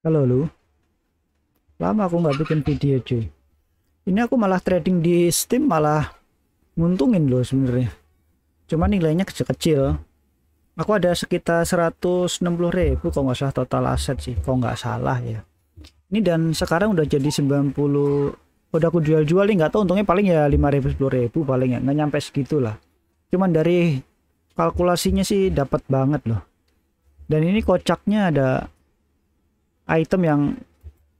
Halo lu. Lama aku nggak bikin video cuy. Ini aku malah trading di Steam malah nguntungin loh sebenarnya. Cuma nilainya kecil-kecil. Aku ada sekitar 160 ribu kalau nggak salah total aset sih. Kalau nggak salah ya. Ini dan sekarang udah jadi 90 udah aku jual-jual nih nggak tahu untungnya paling ya 5 ribu ribu paling ya nggak nyampe segitulah. Cuman dari kalkulasinya sih dapat banget loh. Dan ini kocaknya ada item yang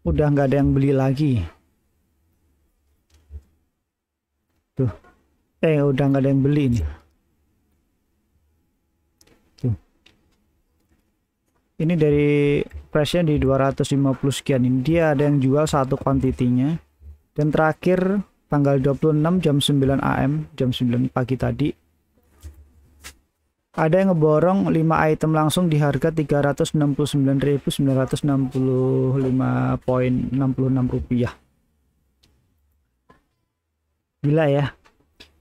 udah nggak ada yang beli lagi tuh eh udah nggak ada yang beli nih tuh ini dari price-nya di 250 sekian ini dia ada yang jual satu kuantitinya dan terakhir tanggal 26 jam 9 AM jam 9 pagi tadi ada yang ngeborong 5 item langsung di harga 369.965 poin 66 rupiah gila ya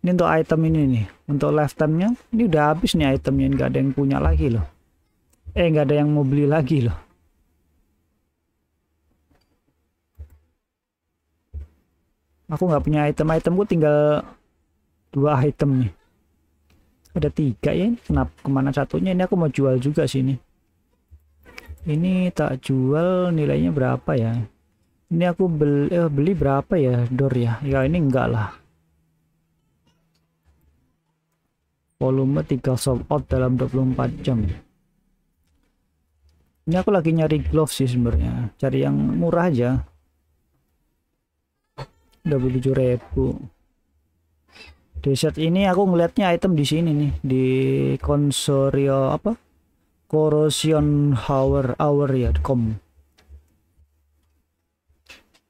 ini untuk item ini nih untuk lifetime-nya ini udah habis nih itemnya nggak ada yang punya lagi loh eh nggak ada yang mau beli lagi loh aku nggak punya item itemku tinggal dua item nih ada tiga ya kenapa kemana satunya ini aku mau jual juga sini. ini tak jual nilainya berapa ya ini aku beli, eh, beli berapa ya door ya ya ini enggak lah volume 3 sold out dalam 24 jam ini aku lagi nyari glove sih sebenarnya cari yang murah aja udah ribu. Desert ini aku ngelihatnya item di sini nih di konsorio apa? Corrosion Hour Hour ya com.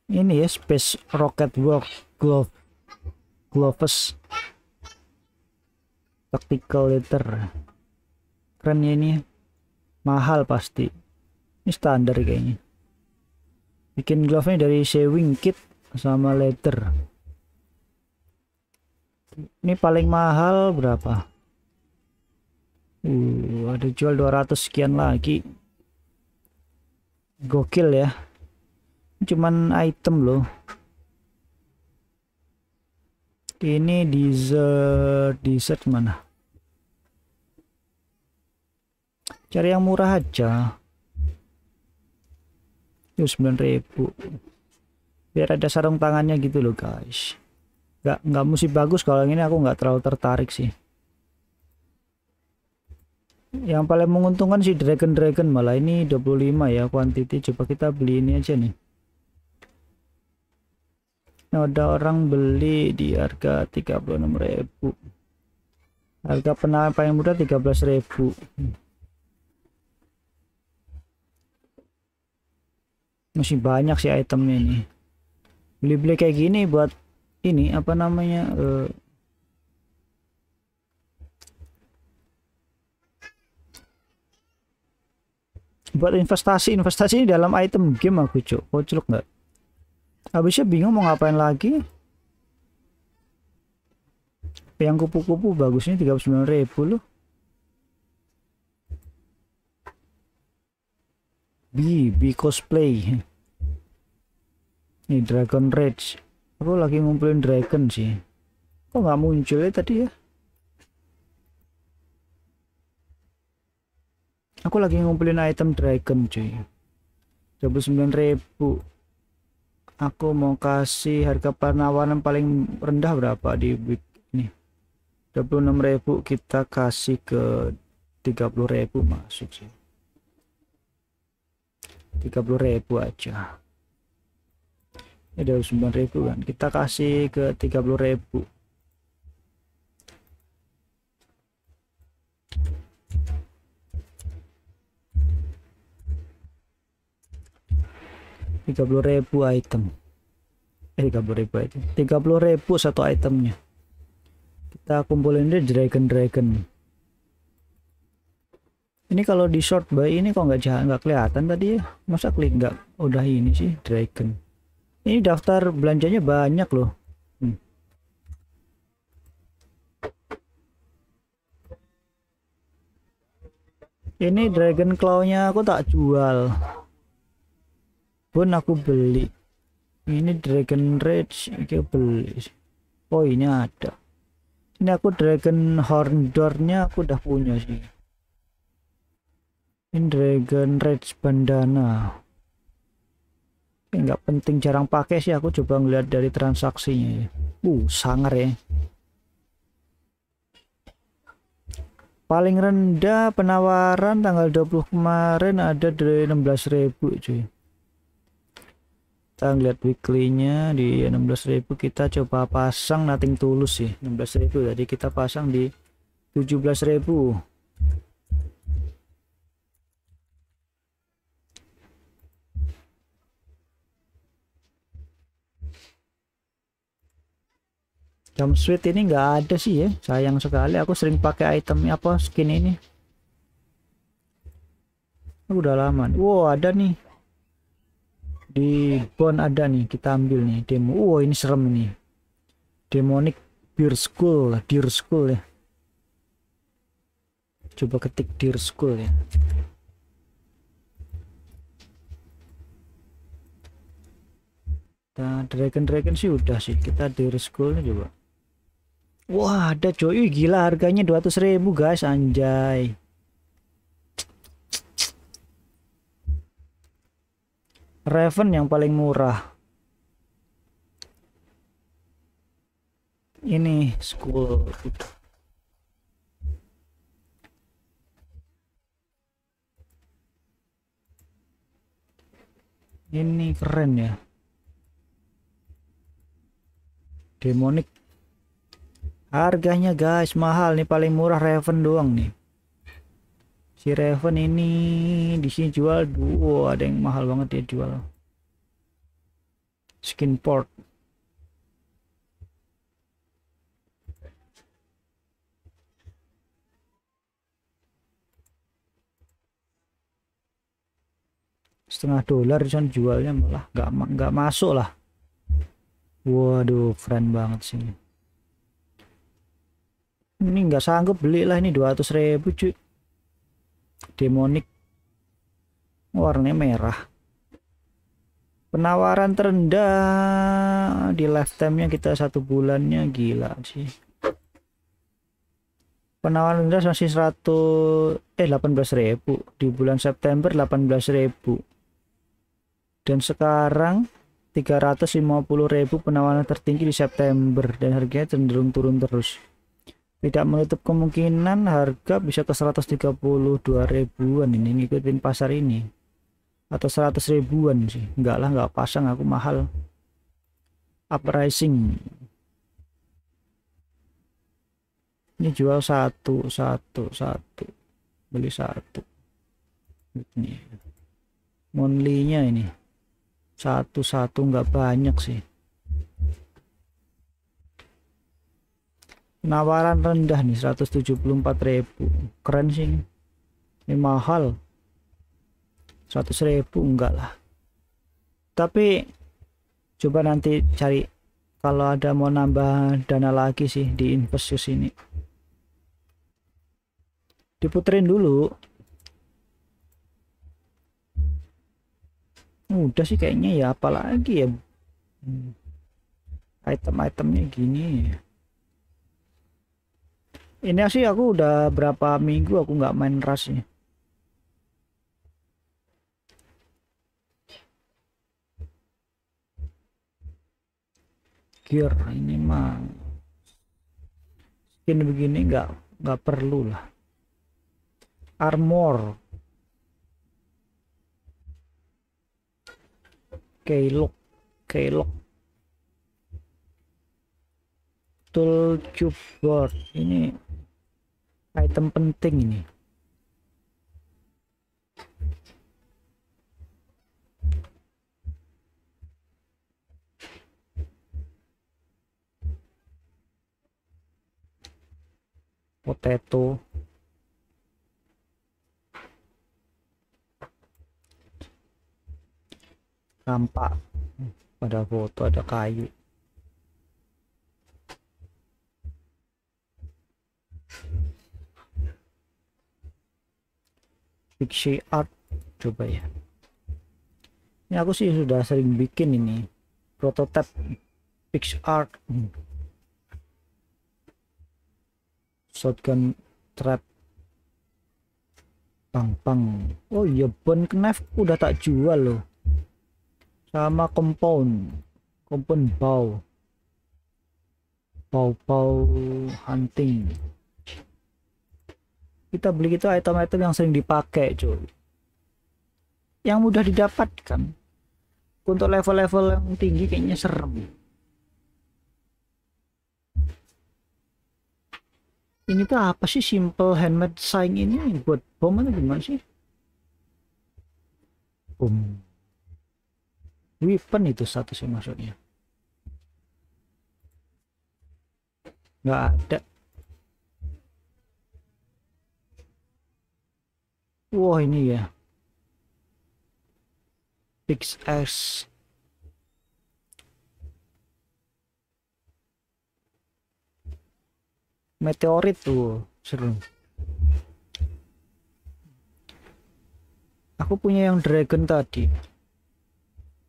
Ini ya Space Rocket Work Glove Gloves Tactical Letter Keren ya ini ya. Mahal pasti Ini standar kayaknya Bikin glove nya dari sewing kit Sama letter ini paling mahal berapa uh ada jual 200 sekian lagi gokil ya cuman item loh ini dessert dessert mana cari yang murah aja yuk 9000 biar ada sarung tangannya gitu loh guys nggak nggak mesti bagus kalau yang ini aku nggak terlalu tertarik sih yang paling menguntungkan si dragon dragon malah ini 25 ya quantity coba kita beli ini aja nih nah, ada orang beli di harga 36.000 harga pernah paling mudah 13.000 masih banyak sih itemnya ini beli-beli kayak gini buat ini apa namanya uh, buat investasi investasi ini dalam item game aku cuk kocok nggak habisnya bingung mau ngapain lagi yang kupu-kupu bagusnya 39 ribu loh B, B cosplay ini Dragon Rage aku lagi ngumpulin dragon sih kok nggak muncul ya tadi ya aku lagi ngumpulin item dragon cuy 29.000 ribu aku mau kasih harga penawaran paling rendah berapa di week ini 26.000 kita kasih ke 30.000 ribu masuk sih 30.000 ribu aja Ya, sembilan ribu kan kita kasih ke 30.000 30.000 item eh 30.000 item 30.000 satu itemnya kita kumpulin deh dragon dragon ini kalau di short by ini kok nggak jalan nggak kelihatan tadi ya masa klik nggak udah ini sih dragon ini daftar belanjanya banyak loh. Hmm. Ini Dragon Claw-nya aku tak jual. Pun aku beli. Ini Dragon Rage aku beli. Oh ini ada. Ini aku Dragon Horn Door-nya aku udah punya sih. Ini Dragon Rage Bandana nggak penting jarang pakai sih aku coba ngeliat dari transaksinya ya uh sangar ya paling rendah penawaran tanggal 20 kemarin ada dari 16.000 cuy kita ngeliat weekly-nya di 16.000 kita coba pasang nothing tulus sih 16.000 jadi kita pasang di 17.000 jam sweet ini nggak ada sih ya sayang sekali aku sering pakai item apa skin ini udah lama nih. wow ada nih di bon ada nih kita ambil nih demo wow ini serem nih demonic beer school deer school ya coba ketik deer school ya Nah, Dragon Dragon sih udah sih. Kita di schoolnya coba. Wah ada coy, gila harganya 200 ribu guys anjay. Raven yang paling murah. Ini school. Ini keren ya. Demonic Harganya guys mahal nih paling murah Raven doang nih. Si Raven ini di sini jual dua, ada yang mahal banget dia jual. Skin port. setengah dolar di jualnya malah nggak nggak masuk lah waduh friend banget sih ini nggak sanggup belilah ini 200 ribu cuy demonic warna merah penawaran terendah di lifetime-nya kita satu bulannya gila sih penawaran rendah masih 100 eh 18.000 di bulan September 18.000 dan sekarang 350.000 penawaran tertinggi di September dan harganya cenderung turun terus tidak menutup kemungkinan harga bisa ke 132 ribuan ini ngikutin pasar ini atau 100 ribuan sih enggak lah enggak pasang aku mahal uprising ini jual satu satu satu beli satu ini monlinya ini satu satu enggak banyak sih Nawaran rendah nih 174.000 keren sih ini, ini mahal 100.000 enggak lah tapi coba nanti cari kalau ada mau nambah dana lagi sih di investus ini diputerin dulu udah sih kayaknya ya apalagi ya hmm. item-itemnya gini ya ini sih aku udah berapa minggu aku nggak main rasnya gear ini mah skin begini nggak nggak perlu lah armor keilok, keilok, tool cube board ini item penting ini potato kampak pada foto ada kayu pixie art coba ya ini aku sih sudah sering bikin ini prototipe pixie art shotgun trap pang pang oh iya bone knife udah tak jual loh sama compound compound bow bow bow hunting kita beli itu item-item yang sering dipakai cuy yang mudah didapatkan untuk level-level yang tinggi kayaknya serem ini tuh apa sih simple handmade sign ini buat bom atau gimana sih bom weapon itu satu sih maksudnya nggak ada Wah ini ya. Fix S. Meteorit tuh seru. Aku punya yang dragon tadi.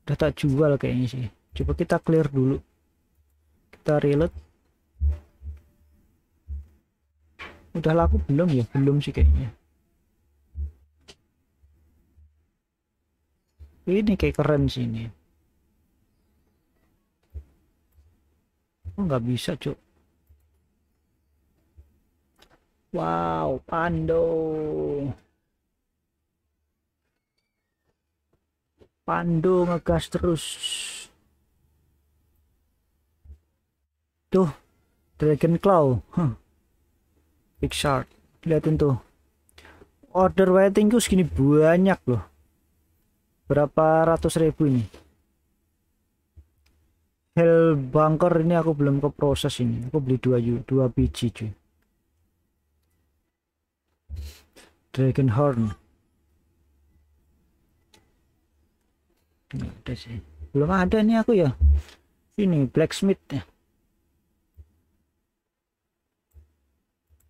Udah tak jual kayaknya sih. Coba kita clear dulu. Kita reload. Udah laku belum ya? Belum sih kayaknya. ini kayak keren sih ini oh, bisa cuk wow pando pando ngegas terus tuh dragon claw huh. big shark liatin tuh order waiting tuh segini banyak loh berapa ratus ribu ini hell bunker ini aku belum ke proses ini aku beli dua dua biji cuy dragon horn ada sih belum ada nih aku ya ini blacksmith ya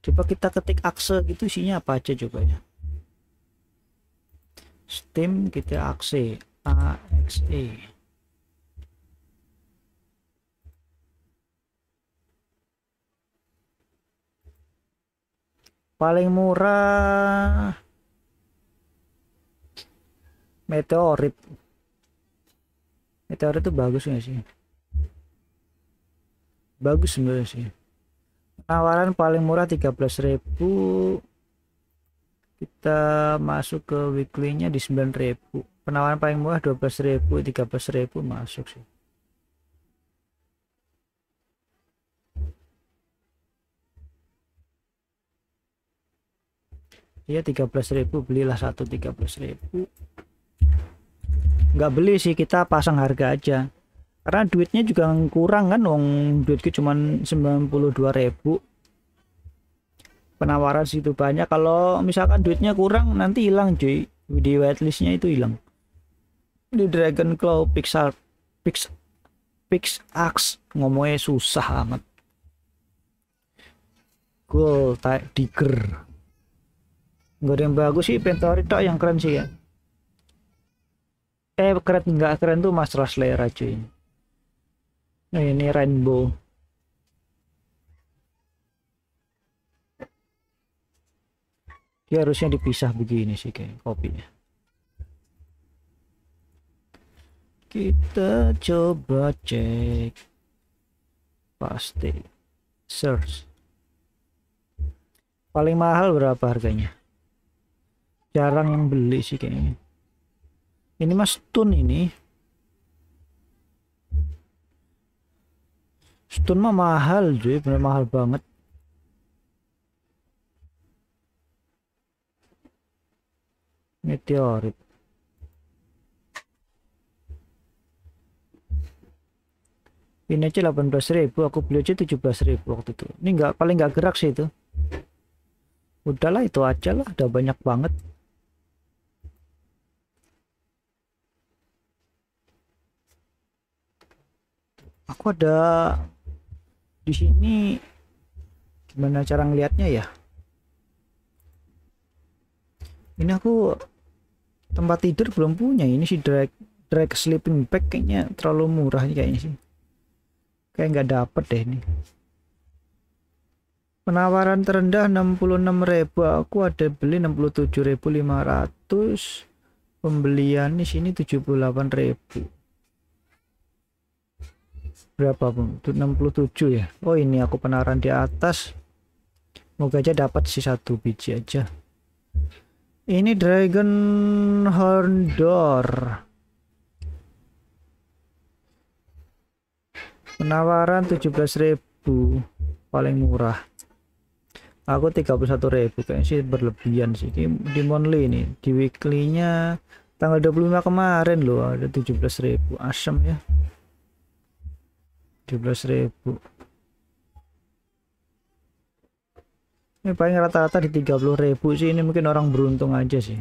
coba kita ketik akses gitu isinya apa aja coba ya steam kita x AXE paling murah meteorit meteorit itu bagus nggak sih bagus sebenarnya sih penawaran paling murah 13.000 kita masuk ke weeklynya di 9000 penawaran paling murah 12000 13000 masuk sih Iya 13000 belilah satu 13000 nggak beli sih kita pasang harga aja karena duitnya juga kurang kan wong duitku cuman 92000 penawaran situ banyak kalau misalkan duitnya kurang nanti hilang cuy di whitelistnya itu hilang di Dragon Claw Pixar Pix Pix Axe ngomongnya susah amat cool tak digger enggak ada yang bagus sih Pentori tak yang keren sih ya eh keren nggak keren tuh masalah selera cuy nah ini Rainbow Ya harusnya dipisah begini sih kayak kopinya kita coba cek pasti search paling mahal berapa harganya jarang yang beli sih kayaknya ini mas tun ini stun mah mahal cuy bener mahal banget meteorit ini aja 18.000 aku beli aja 17.000 waktu itu ini nggak paling nggak gerak sih itu udahlah itu aja lah udah banyak banget aku ada di sini gimana cara ngelihatnya ya ini aku tempat tidur belum punya ini si drag drag sleeping bag kayaknya terlalu murah nih kayaknya sih kayak nggak dapet deh ini penawaran terendah 66.000 aku ada beli 67.500 pembelian di sini 78.000 berapa pun 67 ya Oh ini aku penawaran di atas Moga aja dapat sih satu biji aja ini Dragon Horn Door. Penawaran 17.000 paling murah. Aku 31.000 kayaknya sih berlebihan sih Ini di monthly ini. Di weekly-nya tanggal 25 kemarin loh ada 17.000. Asem ya. 17.000. Ini paling rata-rata di 30.000 sih. Ini mungkin orang beruntung aja sih.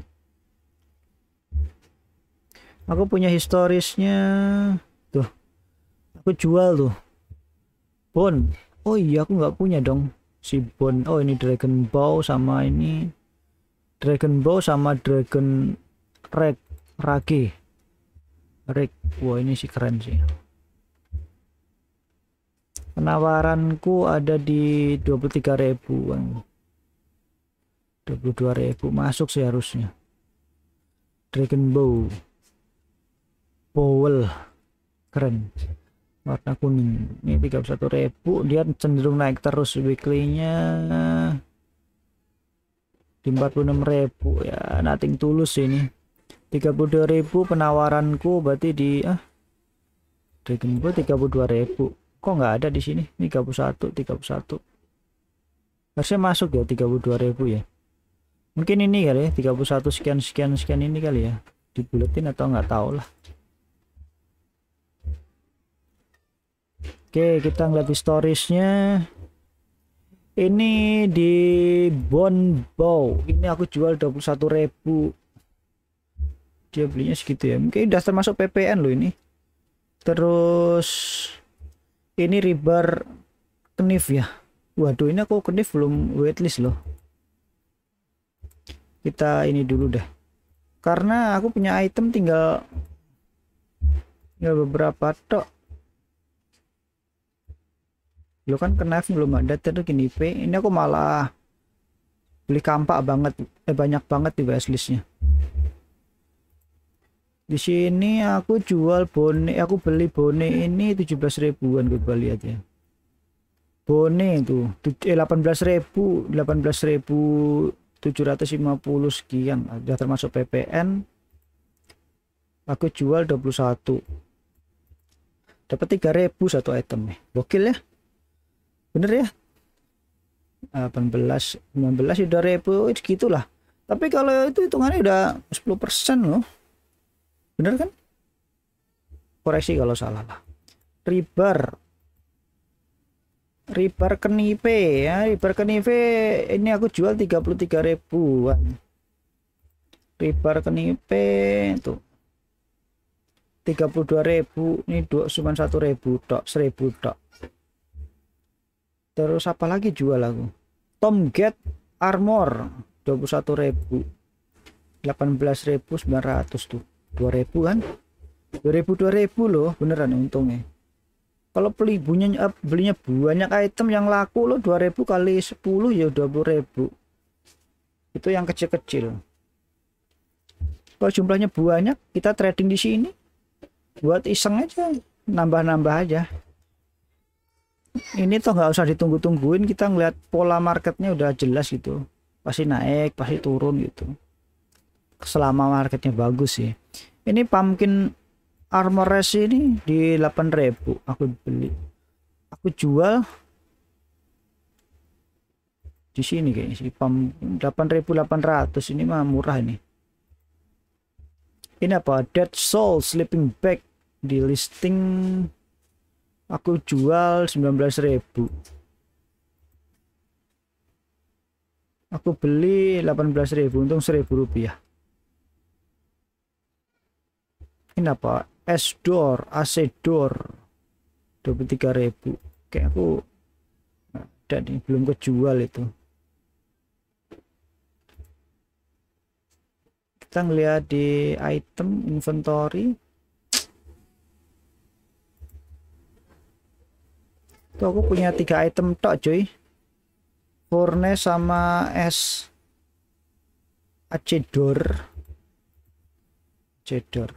Aku punya historisnya. Tuh. Aku jual tuh. Bon. Oh iya aku nggak punya dong. Si Bon. Oh ini Dragon Bow sama ini. Dragon Bow sama Dragon Rag. Rage. Rag. Wah ini sih keren sih penawaranku ada di 23.000 22.000 masuk seharusnya. Dragon Bow Powell keren warna kuning ini 31.000 dia cenderung naik terus weekly-nya di 46.000 ya nothing tulus ini 32.000 penawaranku berarti di ah Dragon Ball 32.000 kok nggak ada di sini 31 31 harusnya masuk ya 32 32.000 ya mungkin ini kali ya 31 sekian sekian sekian ini kali ya dibuletin atau enggak tahu lah oke kita ngeliat historisnya ini di Bonbow ini aku jual 21.000 dia belinya segitu ya mungkin udah termasuk PPN loh ini terus ini ribar kenif ya waduh ini aku kenif belum waitlist loh kita ini dulu deh karena aku punya item tinggal tinggal beberapa tok lo kan knife belum ada terus gini p ini aku malah beli kampak banget eh banyak banget di wishlistnya di sini aku jual bone aku beli bone ini 17 ribuan gue lihat ya bone itu eh, 18 ribu 18 ribu 750 sekian nah, sudah termasuk PPN aku jual 21 dapat 3000 satu item nih gokil ya bener ya 18 19 ya udah ribu segitulah tapi kalau itu hitungannya udah 10% loh bener kan koreksi kalau salah lah ribar River Kenive ya, River Kenive ini aku jual 33 ribuan. River Kenive tuh 32 ribu, ini dua cuma satu ribu tok, seribu tok. Terus apa lagi jual aku? Tomcat Armor 21 ribu. 900 tuh. ribu kan? 2000 2000 loh beneran untungnya kalau beli pelibunya eh, belinya banyak item yang laku lo 2000 kali 10 ya 20.000 itu yang kecil-kecil kalau jumlahnya banyak kita trading di sini buat iseng aja nambah-nambah aja ini toh nggak usah ditunggu-tungguin kita ngeliat pola marketnya udah jelas gitu pasti naik pasti turun gitu selama marketnya bagus sih ini pumpkin armor res ini di 8000 aku beli aku jual di sini kayaknya sih pam 8800 ini mah murah ini ini apa dead soul sleeping bag di listing aku jual 19000 aku beli 18.000 untung 1.000 rupiah ini apa S door AC door 23.000 kayak aku ada nih belum kejual itu kita ngelihat di item inventory itu aku punya tiga item tok cuy furnace sama S door acedor cedor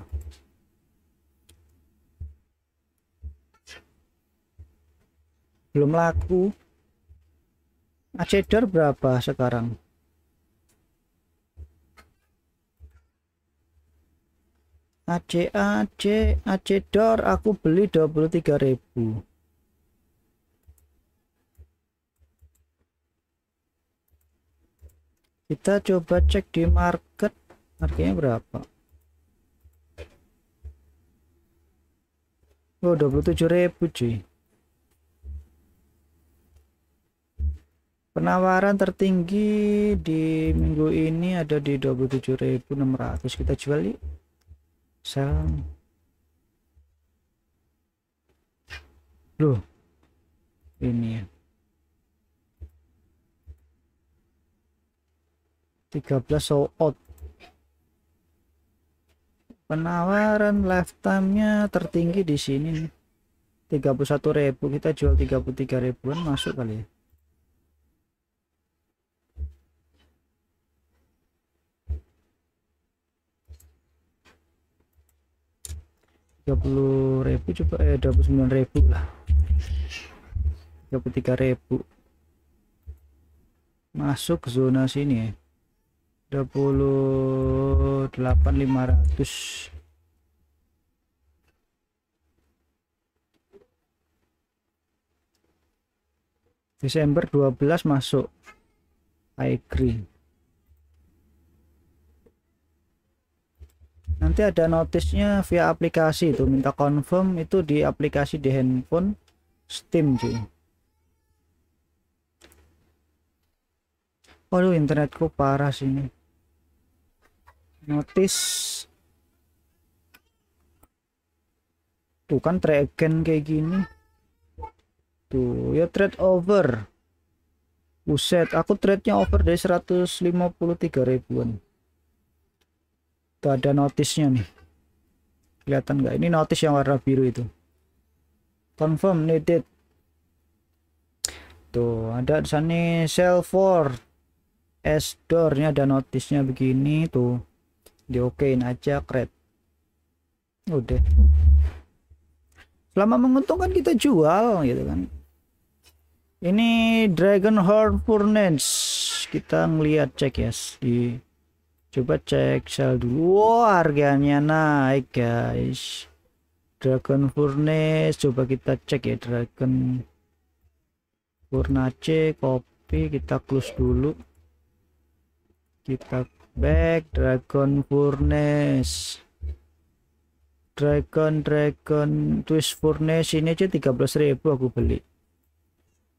belum laku Acedar berapa sekarang AC AC AC aku beli 23.000 kita coba cek di market harganya berapa oh 27.000 cuy penawaran tertinggi di minggu ini ada di 27.600 kita jual yuk sel loh ini ya 13 so out penawaran lifetime-nya tertinggi di sini nih 31.000 kita jual 33.000 ribuan masuk kali ya 30.000 coba ya eh 29.000 lah 33.000 masuk ke zona sini ya 28500 Desember 12 masuk I green nanti ada notisnya via aplikasi itu minta confirm itu di aplikasi di handphone Steam sih waduh internetku parah sini notice notis tuh kan try again kayak gini tuh ya trade over uset aku trade-nya over dari 153 ribuan. Tuh ada notisnya nih. Kelihatan nggak? Ini notis yang warna biru itu. Confirm needed. Tuh, ada di sana cell for S door ini ada notisnya begini tuh. di okein aja kred. Udah. Selama menguntungkan kita jual gitu kan. Ini Dragon Horn Furnace. Kita ngeliat cek ya yes, di coba cek sel dulu wow, harganya naik guys dragon furnace coba kita cek ya dragon furnace Copy kita close dulu kita back dragon furnace dragon dragon twist furnace ini aja 13.000 aku beli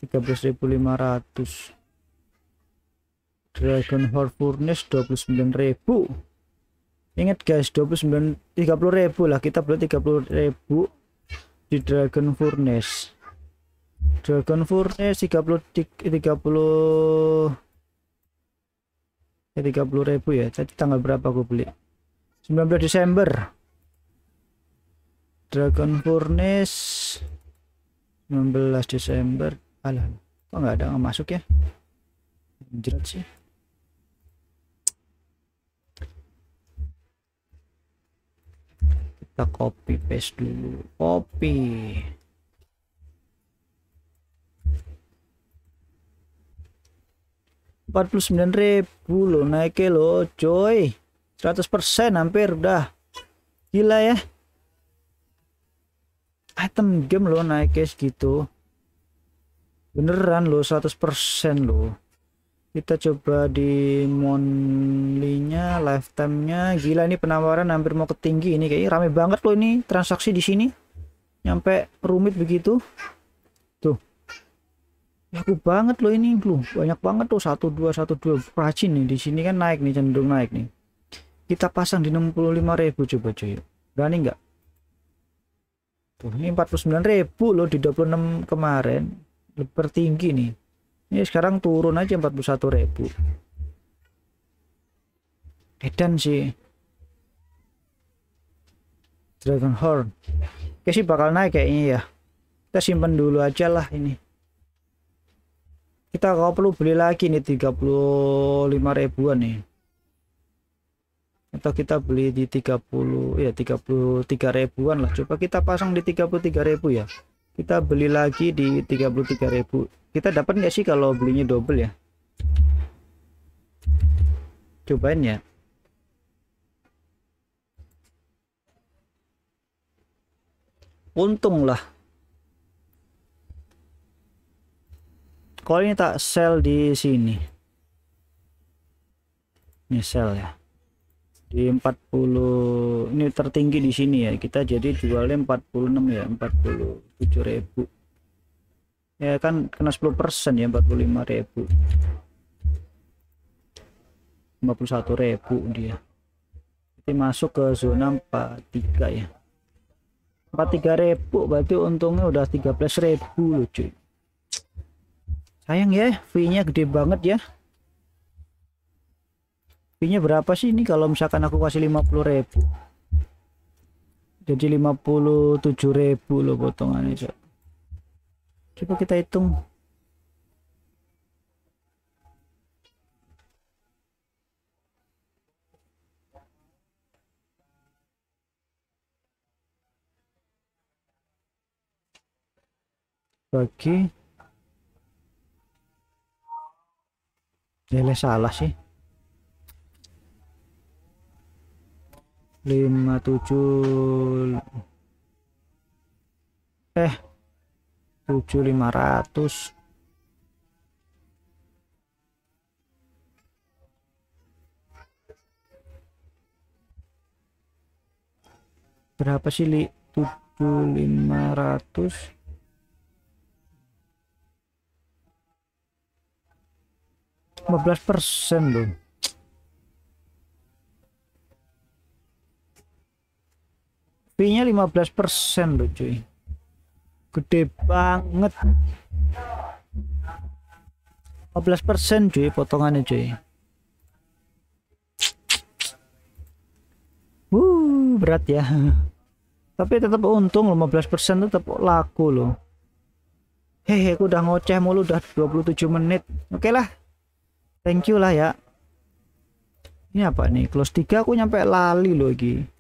13.500 Dragon Horde Furnace 29.000 ingat guys 29 30.000 lah kita beli 30.000 di Dragon Furnace Dragon Furnace 30 30 30 30.000 ya jadi tanggal berapa aku beli 19 Desember Dragon Furnace 19 Desember alah kok nggak ada nggak masuk ya jelas sih kita copy paste dulu copy empat puluh sembilan ribu lo naik lo coy seratus persen hampir udah gila ya item game lo naik es gitu beneran lo seratus persen lo kita coba di monlinya, lifetime-nya gila ini penawaran hampir mau ketinggi ini kayaknya rame banget loh ini transaksi di sini nyampe rumit begitu tuh laku banget loh ini belum banyak banget tuh 1212 rajin nih di sini kan naik nih cenderung naik nih kita pasang di 65.000 coba cuy berani nggak tuh ini 49.000 loh di 26 kemarin tinggi nih ini ya, sekarang turun aja 41 ribu edan sih Dragon Horn oke sih bakal naik kayaknya ya kita simpen dulu aja lah ini kita kalau perlu beli lagi nih 35 ribuan nih atau kita beli di 30 ya 33 ribuan lah coba kita pasang di 33 ribu ya kita beli lagi di 33.000 kita dapat nggak sih kalau belinya double ya cobain ya untung lah kalau ini tak sell di sini ini sell ya di 40 ini tertinggi di sini ya kita jadi jualnya 46 ya 47 47.000 ya kan kena 10 persen ya 45 45.000 51.000 dia jadi masuk ke zona 43 ya 43 43.000 berarti untungnya udah 13.000 ribu lucu sayang ya fee nya gede banget ya fee-nya berapa sih ini kalau misalkan aku kasih 50.000 jadi 57.000 loh potongannya itu coba kita hitung bagi Lele salah sih lima tujuh eh tujuh lima 7500 berapa sih li lima belas persen loh fee-nya 15% loh cuy gede banget 15% cuy potongannya cuy Wuh, berat ya tapi tetap untung 15% tetap laku loh hehe aku udah ngoceh mulu udah 27 menit oke okay lah thank you lah ya ini apa nih close 3 aku nyampe lali loh gini.